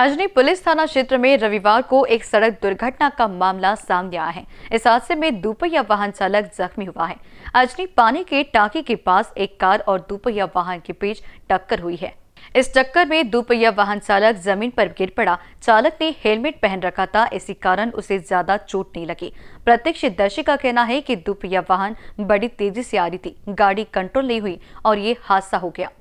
Ajni police थाना क्षेत्र में रविवार को एक सड़क दुर्घटना का मामला सामने आया है इस हादसे में दुपहिया वाहन चालक जख्मी हुआ है अजनी पानी के टाकी के पास एक कार और दुपहिया वाहन के बीच टक्कर हुई है इस टक्कर में दुपहिया वाहन चालक जमीन पर गिर पड़ा चालक ने हेलमेट पहन रखा था इसी कारण उसे ज्यादा चोट नहीं लगी प्रत्यक्ष दर्शी का कहना है कि दुपहिया वाहन बड़ी तेजी से आ रही थी गाड़ी कंट्रोल नहीं हुई और ये हादसा हो गया